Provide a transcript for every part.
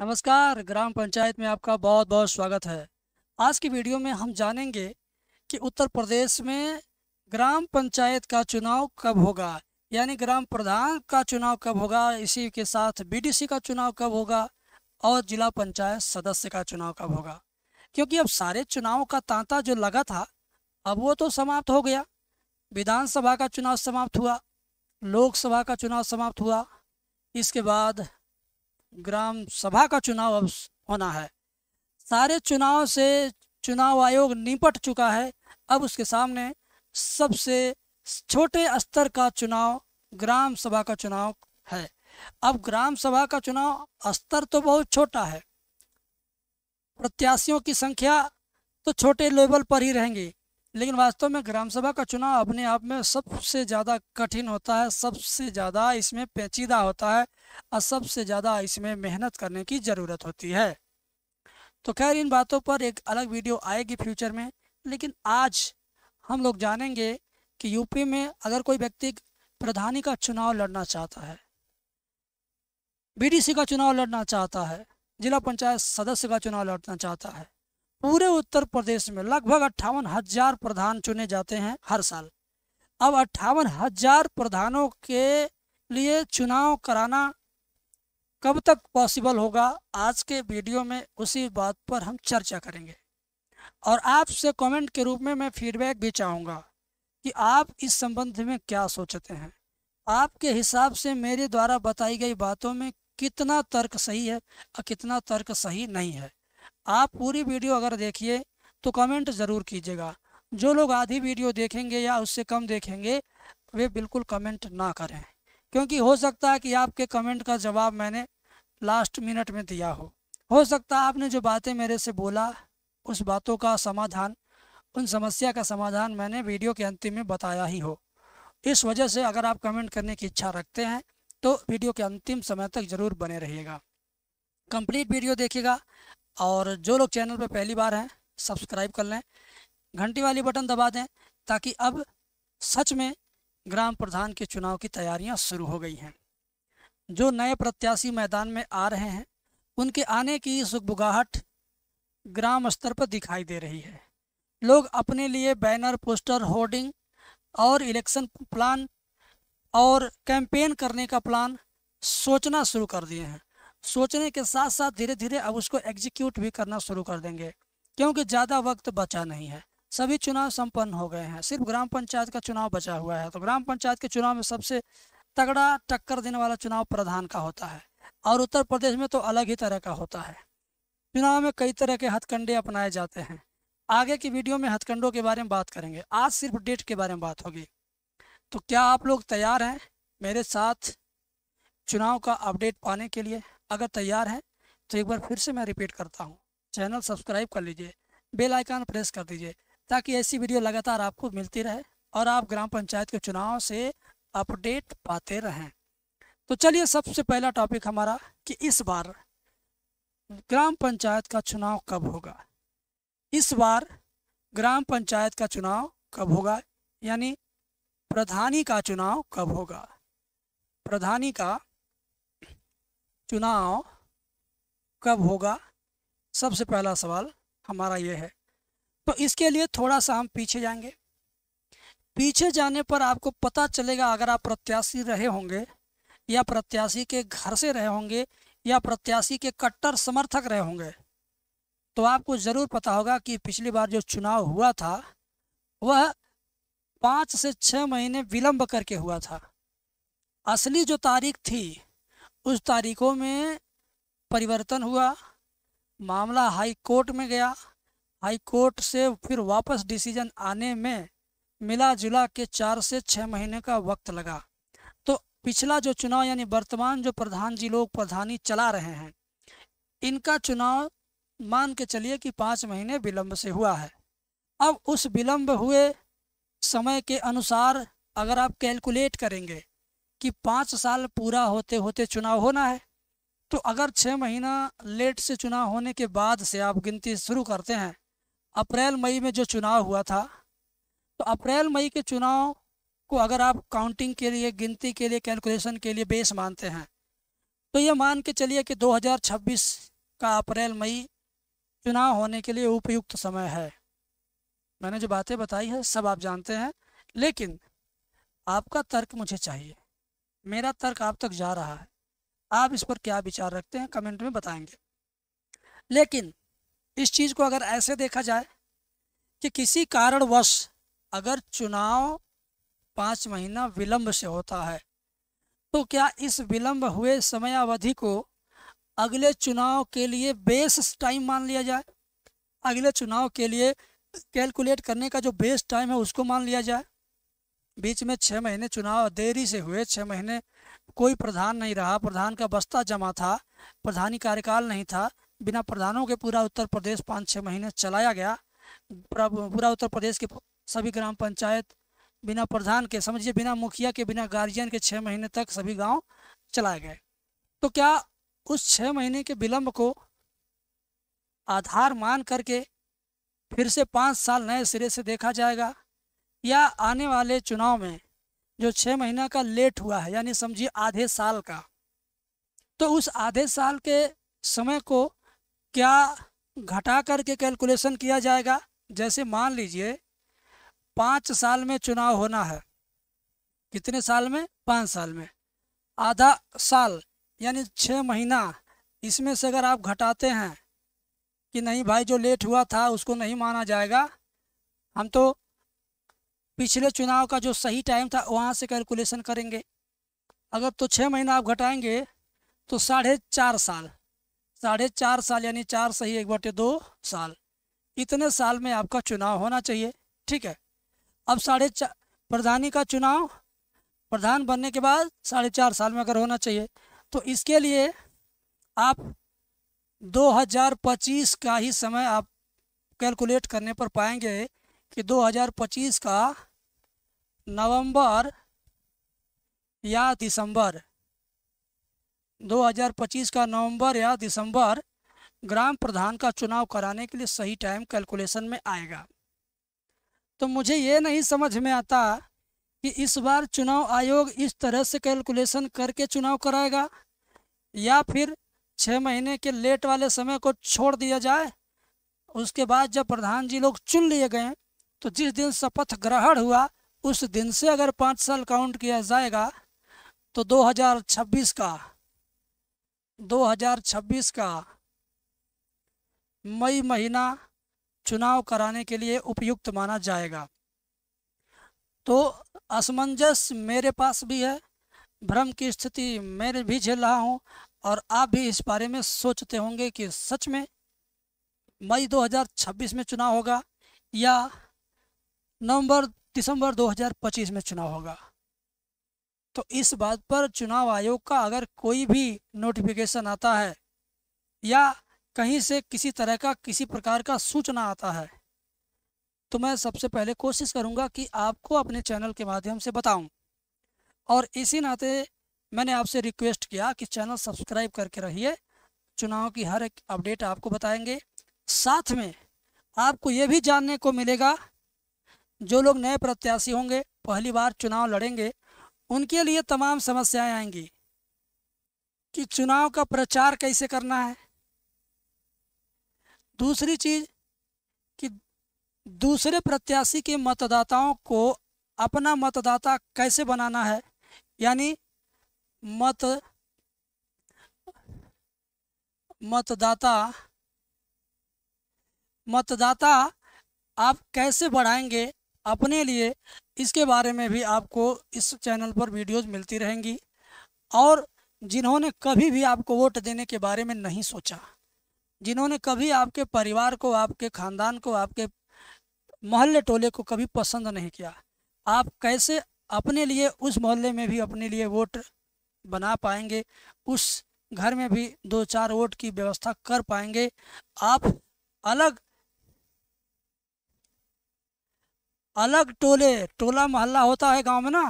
नमस्कार ग्राम पंचायत में आपका बहुत बहुत स्वागत है आज की वीडियो में हम जानेंगे कि उत्तर प्रदेश में ग्राम पंचायत का चुनाव कब होगा यानी ग्राम प्रधान का चुनाव कब होगा इसी के साथ बीडीसी का चुनाव कब होगा और जिला पंचायत सदस्य का चुनाव कब होगा क्योंकि अब सारे चुनाव का तांता जो लगा था अब वो तो समाप्त हो गया विधानसभा का चुनाव समाप्त हुआ लोकसभा का चुनाव समाप्त हुआ इसके बाद ग्राम सभा का चुनाव अब होना है सारे चुनाव से चुनाव आयोग निपट चुका है अब उसके सामने सबसे छोटे स्तर का चुनाव ग्राम सभा का चुनाव है अब ग्राम सभा का चुनाव स्तर तो बहुत छोटा है प्रत्याशियों की संख्या तो छोटे लेवल पर ही रहेंगी लेकिन वास्तव में ग्राम सभा का चुनाव अपने आप में सबसे ज़्यादा कठिन होता है सबसे ज़्यादा इसमें पेचीदा होता है और सबसे ज़्यादा इसमें मेहनत करने की ज़रूरत होती है तो खैर इन बातों पर एक अलग वीडियो आएगी फ्यूचर में लेकिन आज हम लोग जानेंगे कि यूपी में अगर कोई व्यक्ति प्रधानी का चुनाव लड़ना चाहता है बीडीसी का चुनाव लड़ना चाहता है जिला पंचायत सदस्य का चुनाव लड़ना चाहता है पूरे उत्तर प्रदेश में लगभग अट्ठावन हजार प्रधान चुने जाते हैं हर साल अब अट्ठावन हजार प्रधानों के लिए चुनाव कराना कब तक पॉसिबल होगा आज के वीडियो में उसी बात पर हम चर्चा करेंगे और आपसे कमेंट के रूप में मैं फीडबैक भी चाहूँगा कि आप इस संबंध में क्या सोचते हैं आपके हिसाब से मेरे द्वारा बताई गई बातों में कितना तर्क सही है और कितना तर्क सही नहीं है आप पूरी वीडियो अगर देखिए तो कमेंट ज़रूर कीजिएगा जो लोग आधी वीडियो देखेंगे या उससे कम देखेंगे वे बिल्कुल कमेंट ना करें क्योंकि हो सकता है कि आपके कमेंट का जवाब मैंने लास्ट मिनट में दिया हो हो सकता है आपने जो बातें मेरे से बोला उस बातों का समाधान उन समस्या का समाधान मैंने वीडियो के अंतिम में बताया ही हो इस वजह से अगर आप कमेंट करने की इच्छा रखते हैं तो वीडियो के अंतिम समय तक ज़रूर बने रहिएगा कंप्लीट वीडियो देखिएगा और जो लोग चैनल पर पहली बार हैं सब्सक्राइब कर लें घंटी वाली बटन दबा दें ताकि अब सच में ग्राम प्रधान के चुनाव की तैयारियां शुरू हो गई हैं जो नए प्रत्याशी मैदान में आ रहे हैं उनके आने की सुखबुगाहट ग्राम स्तर पर दिखाई दे रही है लोग अपने लिए बैनर पोस्टर होर्डिंग और इलेक्शन प्लान और कैंपेन करने का प्लान सोचना शुरू कर दिए हैं सोचने के साथ साथ धीरे धीरे अब उसको एग्जीक्यूट भी करना शुरू कर देंगे क्योंकि ज़्यादा वक्त बचा नहीं है सभी चुनाव संपन्न हो गए हैं सिर्फ ग्राम पंचायत का चुनाव बचा हुआ है तो ग्राम पंचायत के चुनाव में सबसे तगड़ा टक्कर देने वाला चुनाव प्रधान का होता है और उत्तर प्रदेश में तो अलग ही तरह का होता है चुनाव में कई तरह के हथकंडे अपनाए जाते हैं आगे की वीडियो में हथकंडों के बारे में बात करेंगे आज सिर्फ डेट के बारे में बात होगी तो क्या आप लोग तैयार हैं मेरे साथ चुनाव का अपडेट पाने के लिए अगर तैयार हैं तो एक बार फिर से मैं रिपीट करता हूँ चैनल सब्सक्राइब कर लीजिए बेल आइकन प्रेस कर दीजिए ताकि ऐसी वीडियो लगातार आपको मिलती रहे और आप ग्राम पंचायत के चुनाव से अपडेट पाते रहें तो चलिए सबसे पहला टॉपिक हमारा कि इस बार ग्राम पंचायत का चुनाव कब होगा इस बार ग्राम पंचायत का चुनाव कब होगा यानी प्रधानी का चुनाव कब होगा प्रधानी का चुनाव कब होगा सबसे पहला सवाल हमारा ये है तो इसके लिए थोड़ा सा हम पीछे जाएंगे पीछे जाने पर आपको पता चलेगा अगर आप प्रत्याशी रहे होंगे या प्रत्याशी के घर से रहे होंगे या प्रत्याशी के कट्टर समर्थक रहे होंगे तो आपको ज़रूर पता होगा कि पिछली बार जो चुनाव हुआ था वह पाँच से छः महीने विलंब करके हुआ था असली जो तारीख थी उस तारीखों में परिवर्तन हुआ मामला हाई कोर्ट में गया हाई कोर्ट से फिर वापस डिसीजन आने में मिला जुला के चार से छः महीने का वक्त लगा तो पिछला जो चुनाव यानी वर्तमान जो प्रधान जी लोग प्रधानी चला रहे हैं इनका चुनाव मान के चलिए कि पाँच महीने विलम्ब से हुआ है अब उस विलम्ब हुए समय के अनुसार अगर आप कैलकुलेट करेंगे कि पाँच साल पूरा होते होते चुनाव होना है तो अगर छः महीना लेट से चुनाव होने के बाद से आप गिनती शुरू करते हैं अप्रैल मई में जो चुनाव हुआ था तो अप्रैल मई के चुनाव को अगर आप काउंटिंग के लिए गिनती के लिए कैलकुलेशन के लिए बेस मानते हैं तो ये मान के चलिए कि 2026 का अप्रैल मई चुनाव होने के लिए उपयुक्त समय है मैंने जो बातें बताई है सब आप जानते हैं लेकिन आपका तर्क मुझे चाहिए मेरा तर्क आप तक जा रहा है आप इस पर क्या विचार रखते हैं कमेंट में बताएंगे लेकिन इस चीज़ को अगर ऐसे देखा जाए कि किसी कारणवश अगर चुनाव पाँच महीना विलंब से होता है तो क्या इस विलंब हुए समयावधि को अगले चुनाव के लिए बेस टाइम मान लिया जाए अगले चुनाव के लिए कैलकुलेट करने का जो बेस टाइम है उसको मान लिया जाए बीच में छः महीने चुनाव देरी से हुए छः महीने कोई प्रधान नहीं रहा प्रधान का बस्ता जमा था प्रधानी कार्यकाल नहीं था बिना प्रधानों के पूरा उत्तर प्रदेश पाँच छः महीने चलाया गया पूरा उत्तर प्रदेश के सभी ग्राम पंचायत बिना प्रधान के समझिए बिना मुखिया के बिना गार्जियन के छः महीने तक सभी गांव चलाए गए तो क्या उस छः महीने के विलम्ब को आधार मान करके फिर से पाँच साल नए सिरे से देखा जाएगा या आने वाले चुनाव में जो छः महीना का लेट हुआ है यानी समझिए आधे साल का तो उस आधे साल के समय को क्या घटा करके कैलकुलेशन किया जाएगा जैसे मान लीजिए पाँच साल में चुनाव होना है कितने साल में पाँच साल में आधा साल यानी छः महीना इसमें से अगर आप घटाते हैं कि नहीं भाई जो लेट हुआ था उसको नहीं माना जाएगा हम तो पिछले चुनाव का जो सही टाइम था वहाँ से कैलकुलेशन करेंगे अगर तो छः महीना आप घटाएंगे तो साढ़े चार साल साढ़े चार साल यानी चार सही एक बटे दो साल इतने साल में आपका चुनाव होना चाहिए ठीक है अब साढ़े चार प्रधानी का चुनाव प्रधान बनने के बाद साढ़े चार साल में अगर होना चाहिए तो इसके लिए आप 2025 का ही समय आप कैलकुलेट करने पर पाएंगे कि 2025 का नवंबर या दिसंबर 2025 का नवंबर या दिसंबर ग्राम प्रधान का चुनाव कराने के लिए सही टाइम कैलकुलेशन में आएगा तो मुझे ये नहीं समझ में आता कि इस बार चुनाव आयोग इस तरह से कैलकुलेशन करके चुनाव कराएगा या फिर छः महीने के लेट वाले समय को छोड़ दिया जाए उसके बाद जब प्रधान जी लोग चुन लिए गए तो जिस दिन शपथ ग्रहण हुआ उस दिन से अगर पाँच साल काउंट किया जाएगा तो 2026 का 2026 का मई महीना चुनाव कराने के लिए उपयुक्त माना जाएगा तो असमंजस मेरे पास भी है भ्रम की स्थिति मैं भी झेल रहा हूँ और आप भी इस बारे में सोचते होंगे कि सच में मई 2026 में चुनाव होगा या नवंबर दिसंबर 2025 में चुनाव होगा तो इस बात पर चुनाव आयोग का अगर कोई भी नोटिफिकेशन आता है या कहीं से किसी तरह का किसी प्रकार का सूचना आता है तो मैं सबसे पहले कोशिश करूंगा कि आपको अपने चैनल के माध्यम से बताऊं और इसी नाते मैंने आपसे रिक्वेस्ट किया कि चैनल सब्सक्राइब करके रहिए चुनाव की हर एक अपडेट आपको बताएंगे साथ में आपको ये भी जानने को मिलेगा जो लोग नए प्रत्याशी होंगे पहली बार चुनाव लड़ेंगे उनके लिए तमाम समस्याएं आएंगी कि चुनाव का प्रचार कैसे करना है दूसरी चीज कि दूसरे प्रत्याशी के मतदाताओं को अपना मतदाता कैसे बनाना है यानी मत मतदाता मतदाता आप कैसे बढ़ाएंगे अपने लिए इसके बारे में भी आपको इस चैनल पर वीडियोस मिलती रहेंगी और जिन्होंने कभी भी आपको वोट देने के बारे में नहीं सोचा जिन्होंने कभी आपके परिवार को आपके खानदान को आपके मोहल्ले टोले को कभी पसंद नहीं किया आप कैसे अपने लिए उस मोहल्ले में भी अपने लिए वोट बना पाएंगे उस घर में भी दो चार वोट की व्यवस्था कर पाएंगे आप अलग अलग टोले टोला मोहल्ला होता है गांव में ना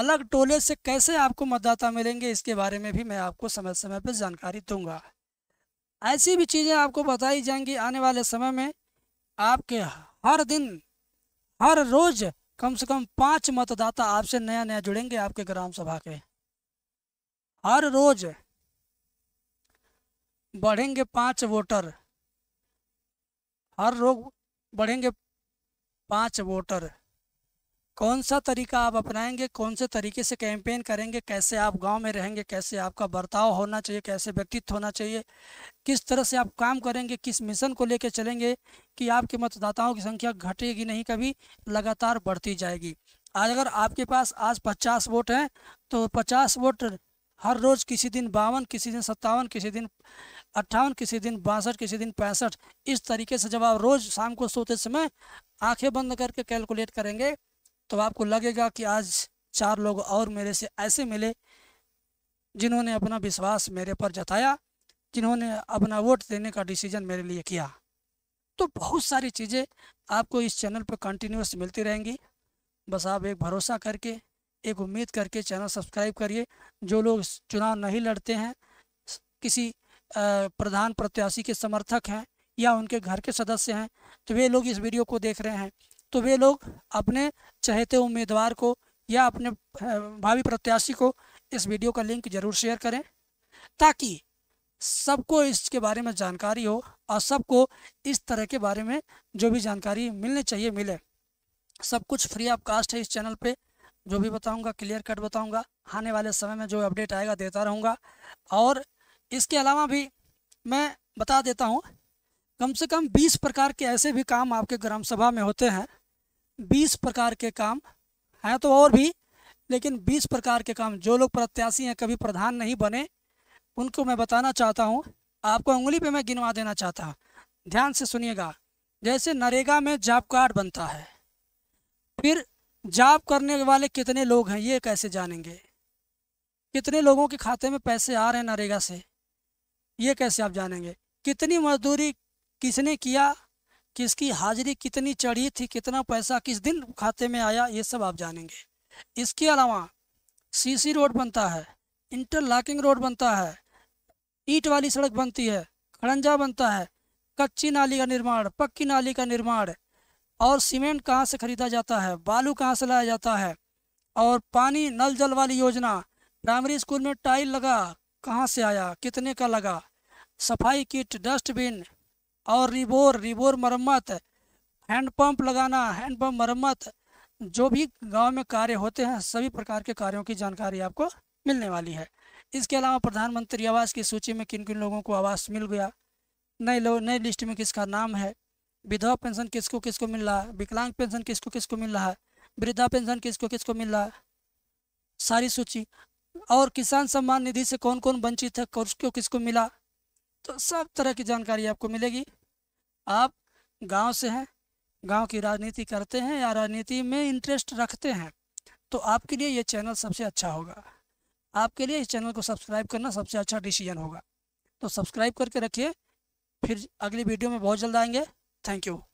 अलग टोले से कैसे आपको मतदाता मिलेंगे इसके बारे में भी मैं आपको समय समय पर जानकारी दूंगा ऐसी भी चीज़ें आपको बताई जाएंगी आने वाले समय में आपके हर दिन हर रोज़ कम से कम पाँच मतदाता आपसे नया नया जुड़ेंगे आपके ग्राम सभा के हर रोज़ बढ़ेंगे पांच वोटर हर रोज बढ़ेंगे पाँच वोटर कौन सा तरीका आप अपनाएंगे कौन से तरीके से कैंपेन करेंगे कैसे आप गांव में रहेंगे कैसे आपका बर्ताव होना चाहिए कैसे व्यक्तित्व होना चाहिए किस तरह से आप काम करेंगे किस मिशन को लेकर चलेंगे कि आपके मतदाताओं की संख्या घटेगी नहीं कभी लगातार बढ़ती जाएगी आज अगर आपके पास आज पचास वोट हैं तो पचास वोट हर रोज़ किसी दिन बावन किसी दिन सत्तावन किसी दिन अट्ठावन किसी दिन बासठ किसी दिन पैंसठ इस तरीके से जब आप रोज़ शाम को सोते समय आंखें बंद करके कैलकुलेट करेंगे तो आपको लगेगा कि आज चार लोग और मेरे से ऐसे मिले जिन्होंने अपना विश्वास मेरे पर जताया जिन्होंने अपना वोट देने का डिसीजन मेरे लिए किया तो बहुत सारी चीज़ें आपको इस चैनल पर कंटिन्यूस मिलती रहेंगी बस आप एक भरोसा करके एक उम्मीद करके चैनल सब्सक्राइब करिए जो लोग चुनाव नहीं लड़ते हैं किसी प्रधान प्रत्याशी के समर्थक हैं या उनके घर के सदस्य हैं तो वे लोग इस वीडियो को देख रहे हैं तो वे लोग अपने चहेते उम्मीदवार को या अपने भावी प्रत्याशी को इस वीडियो का लिंक जरूर शेयर करें ताकि सबको इसके बारे में जानकारी हो और सबको इस तरह के बारे में जो भी जानकारी मिलनी चाहिए मिले सब कुछ फ्री ऑफ कास्ट है इस चैनल पे जो भी हम्म। बताऊंगा क्लियर कट बताऊंगा आने वाले समय में जो अपडेट आएगा देता रहूंगा और इसके अलावा भी मैं बता देता हूं कम से कम 20 प्रकार के ऐसे भी काम आपके ग्राम सभा में होते हैं 20 प्रकार के काम हैं तो और भी लेकिन 20 प्रकार के काम जो लोग प्रत्याशी हैं कभी प्रधान नहीं बने उनको मैं बताना चाहता हूँ आपको उंगली पर मैं गिनवा देना चाहता हूँ ध्यान से सुनिएगा जैसे नरेगा में जॉब कार्ड बनता है फिर जाप करने वाले कितने लोग हैं ये कैसे जानेंगे कितने लोगों के खाते में पैसे आ रहे हैं नरेगा से ये कैसे आप जानेंगे कितनी मजदूरी किसने किया किसकी हाजिरी कितनी चढ़ी थी कितना पैसा किस दिन खाते में आया ये सब आप जानेंगे इसके अलावा सीसी रोड बनता है इंटरलॉकिंग रोड बनता है ईट वाली सड़क बनती है खड़ंजा बनता है कच्ची नाली का निर्माण पक्की नाली का निर्माण और सीमेंट कहाँ से खरीदा जाता है बालू कहाँ से लाया जाता है और पानी नल जल वाली योजना प्राइमरी स्कूल में टाइल लगा कहाँ से आया कितने का लगा सफाई किट डस्टबिन और रिबोर रिबोर मरम्मत हैंडपम्प लगाना हैंडपम्प मरम्मत जो भी गांव में कार्य होते हैं सभी प्रकार के कार्यों की जानकारी आपको मिलने वाली है इसके अलावा प्रधानमंत्री आवास की सूची में किन किन लोगों को आवास मिल गया नए लोग नए लिस्ट में किसका नाम है विधवा पेंशन किसको किसको मिल रहा है विकलांग पेंशन किसको किसको मिल रहा है वृद्धा पेंशन किसको किसको मिल रहा है सारी सूची और किसान सम्मान निधि से कौन कौन वंचित है किसको किसको मिला तो सब तरह की जानकारी आपको मिलेगी आप गांव से हैं गांव की राजनीति करते हैं या राजनीति में इंटरेस्ट रखते हैं तो आपके लिए ये चैनल सबसे अच्छा होगा आपके लिए इस चैनल को सब्सक्राइब करना सबसे अच्छा डिसीजन होगा तो सब्सक्राइब करके रखिए फिर अगली वीडियो में बहुत जल्द आएंगे Thank you.